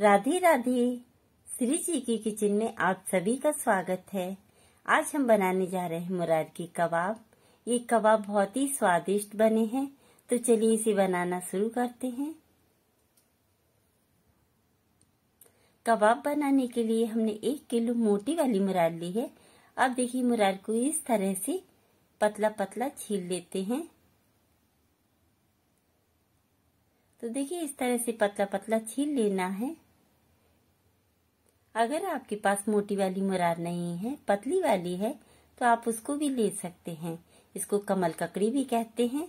राधे राधे श्री जी की किचन में आप सभी का स्वागत है आज हम बनाने जा रहे हैं मुरार की कबाब ये कबाब बहुत ही स्वादिष्ट बने हैं तो चलिए इसे बनाना शुरू करते हैं कबाब बनाने के लिए हमने एक किलो मोटी वाली मुरार ली है अब देखिए मुरार को इस तरह से पतला पतला छील लेते हैं तो देखिए इस तरह से पतला पतला छील लेना है अगर आपके पास मोटी वाली मुरार नहीं है पतली वाली है तो आप उसको भी ले सकते हैं इसको कमल ककड़ी भी कहते हैं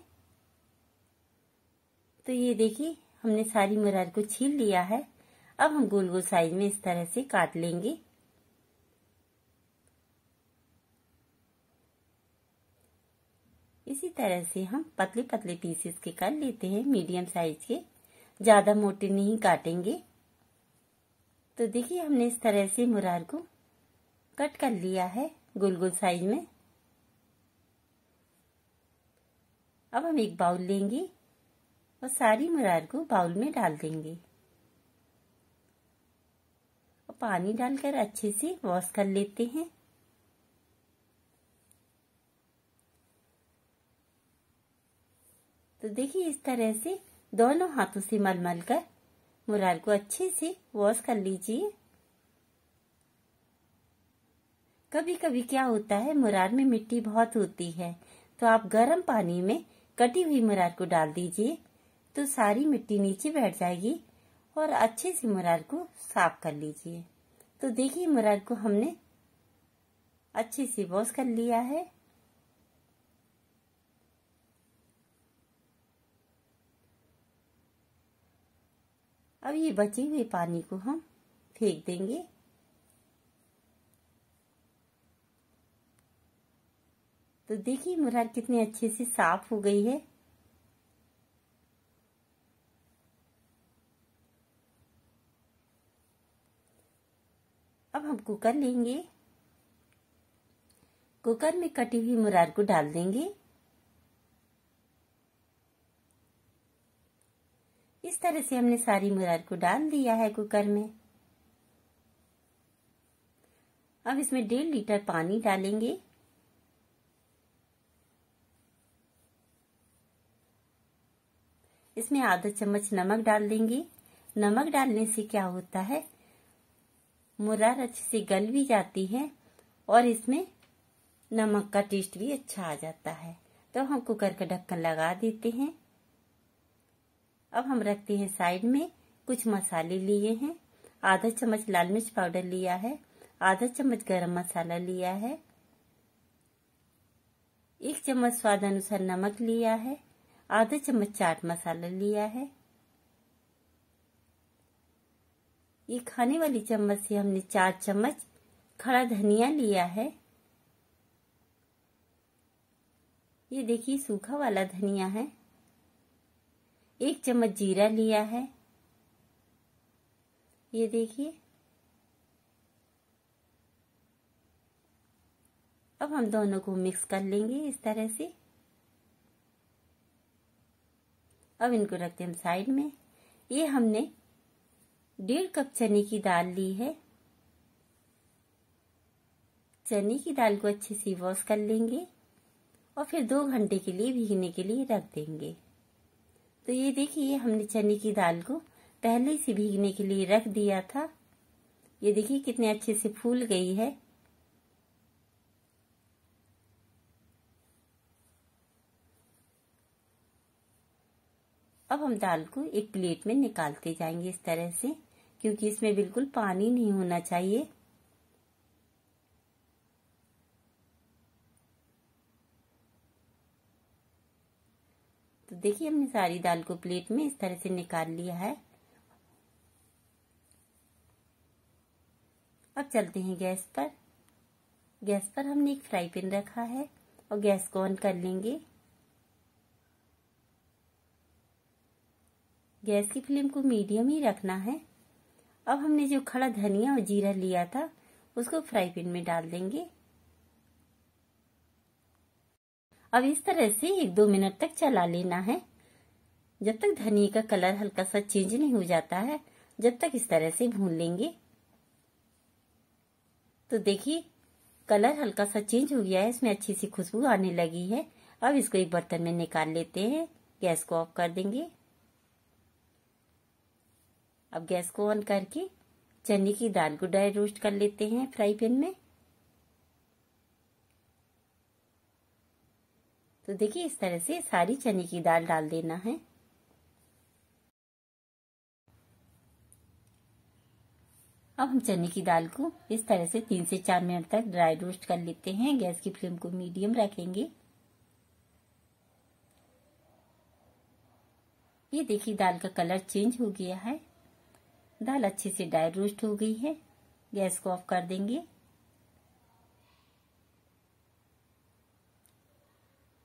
तो ये देखिए हमने सारी मुरार को छील लिया है अब हम गोल गोल साइज में इस तरह से काट लेंगे इसी तरह से हम पतले पतले पीसेस के कर लेते हैं मीडियम साइज के ज्यादा मोटे नहीं काटेंगे तो देखिए हमने इस तरह से मुरार को कट कर लिया है गोल गोल साइज में अब हम एक बाउल लेंगे और सारी मुरार को बाउल में डाल देंगे और पानी डालकर अच्छे से वॉश कर लेते हैं तो देखिए इस तरह से दोनों हाथों से मल मल कर मुरार को अच्छे से वॉश कर लीजिए कभी कभी क्या होता है मुरार में मिट्टी बहुत होती है तो आप गर्म पानी में कटी हुई मुरार को डाल दीजिए तो सारी मिट्टी नीचे बैठ जाएगी और अच्छे से मुरार को साफ कर लीजिए तो देखिए मुरार को हमने अच्छे से वॉश कर लिया है अब ये बचे हुए पानी को हम फेंक देंगे तो देखिए मुरार कितने अच्छे से साफ हो गई है अब हम कुकर लेंगे कुकर में कटी हुई मुरार को डाल देंगे इस तरह से हमने सारी मुरार को डाल दिया है कुकर में अब इसमें डेढ़ लीटर पानी डालेंगे इसमें आधा चम्मच नमक डाल देंगे नमक डालने से क्या होता है मुरार अच्छे से गल भी जाती है और इसमें नमक का टेस्ट भी अच्छा आ जाता है तो हम कुकर का ढक्कन लगा देते हैं अब हम रखते हैं साइड में कुछ मसाले लिए हैं आधा चम्मच लाल मिर्च पाउडर लिया है आधा चम्मच गरम मसाला लिया है एक चम्मच स्वाद अनुसार नमक लिया है आधा चम्मच चाट मसाला लिया है ये खाने वाली चम्मच से हमने चार चम्मच खड़ा धनिया लिया है ये देखिए सूखा वाला धनिया है एक चम्मच जीरा लिया है ये देखिए अब हम दोनों को मिक्स कर लेंगे इस तरह से अब इनको रखते हैं हम साइड में ये हमने डेढ़ कप चने की दाल ली है चने की दाल को अच्छे से वॉश कर लेंगे और फिर दो घंटे के लिए भीगने के लिए रख देंगे तो ये देखिए हमने चने की दाल को पहले से भीगने के लिए रख दिया था ये देखिए कितने अच्छे से फूल गई है अब हम दाल को एक प्लेट में निकालते जाएंगे इस तरह से क्योंकि इसमें बिल्कुल पानी नहीं होना चाहिए देखिए हमने सारी दाल को प्लेट में इस तरह से निकाल लिया है अब चलते हैं गैस पर गैस पर हमने एक फ्राई पैन रखा है और गैस को ऑन कर लेंगे गैस की फ्लेम को मीडियम ही रखना है अब हमने जो खड़ा धनिया और जीरा लिया था उसको फ्राई पैन में डाल देंगे अब इस तरह से एक दो मिनट तक चला लेना है जब तक धनिया का कलर हल्का सा चेंज नहीं हो जाता है जब तक इस तरह से भून लेंगे तो देखिए कलर हल्का सा चेंज हो गया है इसमें अच्छी सी खुशबू आने लगी है अब इसको एक बर्तन में निकाल लेते हैं गैस को ऑफ कर देंगे अब गैस को ऑन करके चने की दाल को डाय रोस्ट कर लेते हैं फ्राई पैन में तो देखिए इस तरह से सारी चने की दाल डाल देना है अब हम चने की दाल को इस तरह से तीन से चार मिनट तक ड्राई रोस्ट कर लेते हैं गैस की फ्लेम को मीडियम रखेंगे ये देखिए दाल का कलर चेंज हो गया है दाल अच्छे से ड्राई रोस्ट हो गई है गैस को ऑफ कर देंगे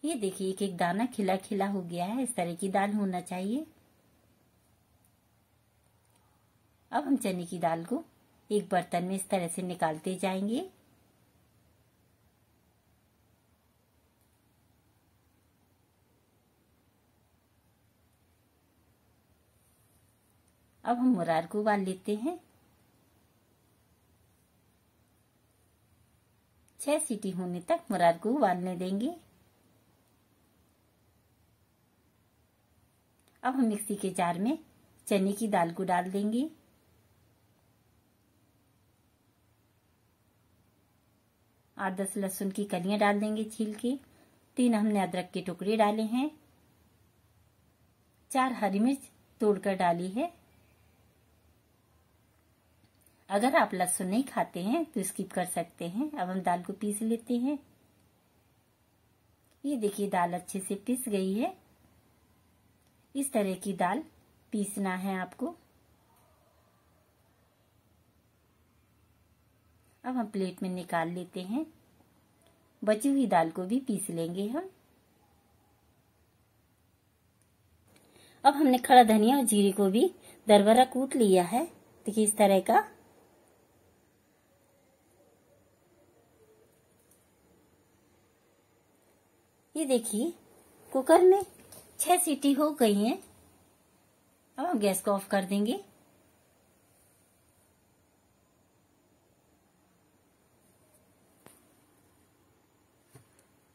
ये देखिए एक एक दाना खिला खिला हो गया है इस तरह की दाल होना चाहिए अब हम चने की दाल को एक बर्तन में इस तरह से निकालते जाएंगे अब हम मुरार को उबाल लेते हैं छह सीटी होने तक मुरार को उबालने देंगे अब हम मिक्सी के जार में चने की दाल को डाल देंगे आठ दस लहसुन की कलियां डाल देंगे छील के तीन हमने अदरक के टुकड़े डाले हैं चार हरी मिर्च तोड़कर डाली है अगर आप लहसुन नहीं खाते हैं तो स्किप कर सकते हैं अब हम दाल को पीस लेते हैं ये देखिए दाल अच्छे से पीस गई है इस तरह की दाल पीसना है आपको अब हम प्लेट में निकाल लेते हैं बची हुई दाल को भी पीस लेंगे हम अब हमने खड़ा धनिया और जीरे को भी दरबरा कूट लिया है देखिए इस तरह का ये देखिए कुकर में छह सीटी हो गई हैं अब हम गैस को ऑफ कर देंगे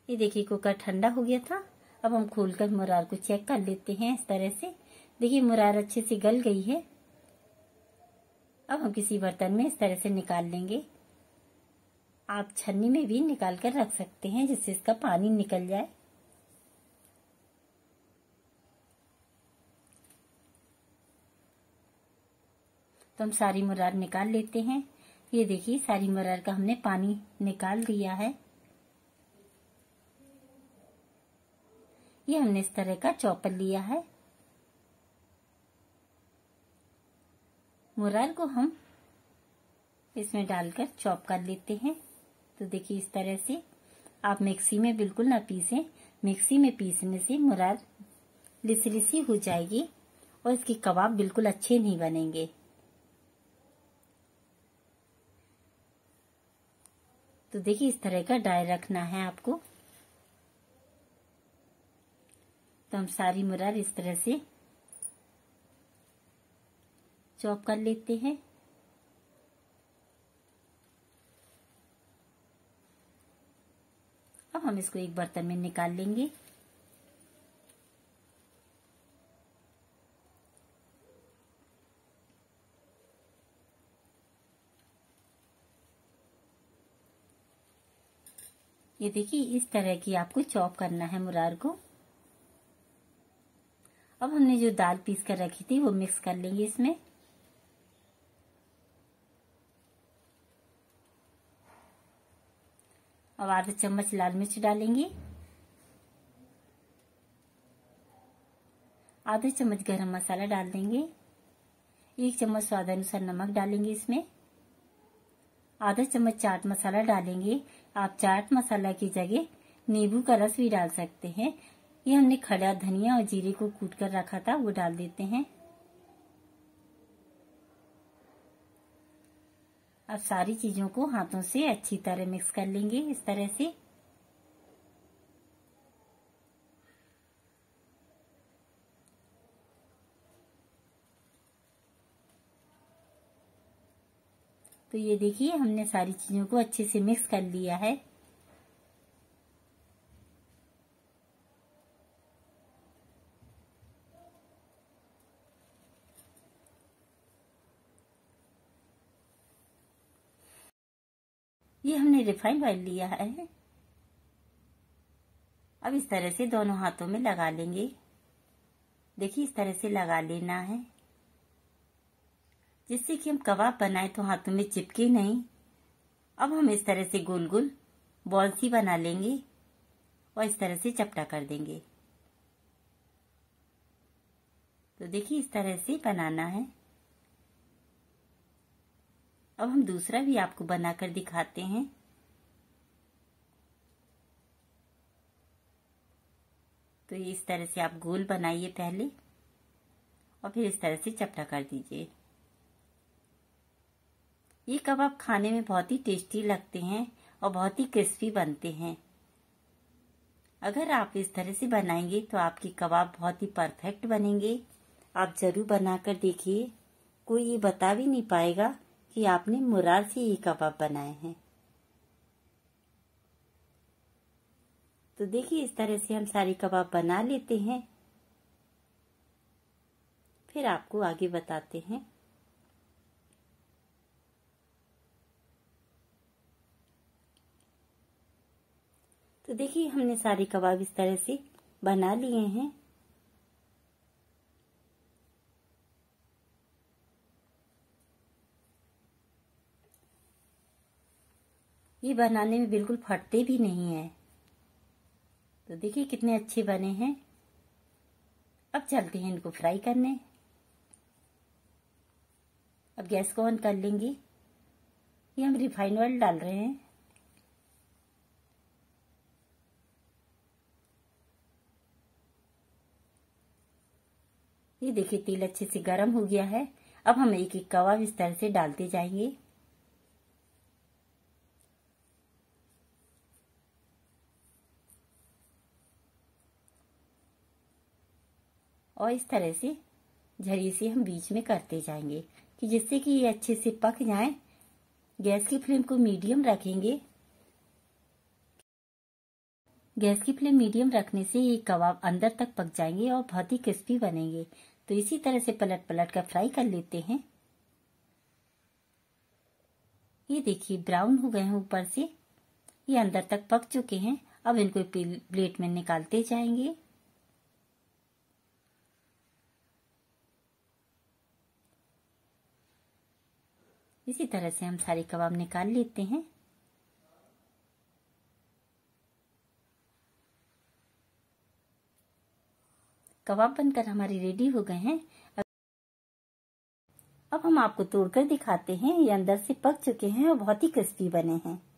ये देखिए कुकर ठंडा हो गया था अब हम खोलकर मुरार को चेक कर लेते हैं इस तरह से देखिए मुरार अच्छे से गल गई है अब हम किसी बर्तन में इस तरह से निकाल लेंगे आप छन्नी में भी निकाल कर रख सकते हैं जिससे इसका पानी निकल जाए तो हम सारी मुरार निकाल लेते हैं ये देखिए सारी मुरार का हमने पानी निकाल दिया है ये हमने इस तरह का चौपर लिया है मुरार को हम इसमें डालकर चॉप कर लेते हैं तो देखिए इस तरह से आप मिक्सी में बिल्कुल ना पीसें मिक्सी में पीसने से मुरार लिसलिसी हो जाएगी और इसके कबाब बिल्कुल अच्छे नहीं बनेंगे तो देखिए इस तरह का डाय रखना है आपको तो हम सारी मुरार इस तरह से चॉप कर लेते हैं अब हम इसको एक बर्तन में निकाल लेंगे ये देखिए इस तरह की आपको चॉप करना है मुरार को अब हमने जो दाल पीस कर रखी थी वो मिक्स कर लेंगे इसमें अब आधा चम्मच लाल मिर्च डालेंगे आधा चम्मच गरम मसाला डाल देंगे एक चम्मच स्वाद अनुसार नमक डालेंगे इसमें आधा चम्मच चाट मसाला डालेंगे आप चाट मसाला की जगह नींबू का रस भी डाल सकते हैं ये हमने खड़ा धनिया और जीरे को कूट कर रखा था वो डाल देते हैं अब सारी चीजों को हाथों से अच्छी तरह मिक्स कर लेंगे इस तरह से तो ये देखिए हमने सारी चीज़ों को अच्छे से मिक्स कर लिया है ये हमने रिफाइंड ऑयल लिया है अब इस तरह से दोनों हाथों में लगा लेंगे देखिए इस तरह से लगा लेना है जिससे कि हम कबाब बनाए तो हाथों में चिपके नहीं अब हम इस तरह से गोल गोल सी बना लेंगे और इस तरह से चपटा कर देंगे तो देखिए इस तरह से बनाना है अब हम दूसरा भी आपको बनाकर दिखाते हैं तो इस तरह से आप गोल बनाइए पहले और फिर इस तरह से चपटा कर दीजिए ये कबाब खाने में बहुत ही टेस्टी लगते हैं और बहुत ही क्रिस्पी बनते हैं अगर आप इस तरह से बनाएंगे तो आपके कबाब बहुत ही परफेक्ट बनेंगे आप ज़रूर बनाकर देखिए कोई ये बता भी नहीं पाएगा कि आपने मुरार से ये कबाब बनाए हैं तो देखिए इस तरह से हम सारे कबाब बना लेते हैं फिर आपको आगे बताते हैं तो देखिए हमने सारे कबाब इस तरह से बना लिए हैं ये बनाने में बिल्कुल फटते भी नहीं है तो देखिए कितने अच्छे बने हैं अब चलते हैं इनको फ्राई करने अब गैस को ऑन कर लेंगे ये हम रिफाइंड ऑयल डाल रहे हैं ये देखिए तेल अच्छे से गर्म हो गया है अब हम एक एक कबाब इस तरह से डालते जाएंगे और इस तरह से झरी से हम बीच में करते जाएंगे कि जिससे कि ये अच्छे से पक जाए गैस की फ्लेम को मीडियम रखेंगे गैस की फ्लेम मीडियम रखने से ये कबाब अंदर तक पक जाएंगे और बहुत ही क्रिस्पी बनेंगे तो इसी तरह से पलट पलट कर फ्राई कर लेते हैं ये देखिए ब्राउन हो गए हैं ऊपर से ये अंदर तक पक चुके हैं अब इनको प्लेट में निकालते जाएंगे इसी तरह से हम सारे कबाब निकाल लेते हैं कबाब बनकर हमारे रेडी हो गए हैं अब हम आपको तोड़कर दिखाते हैं ये अंदर से पक चुके हैं और बहुत ही क्रिस्पी बने हैं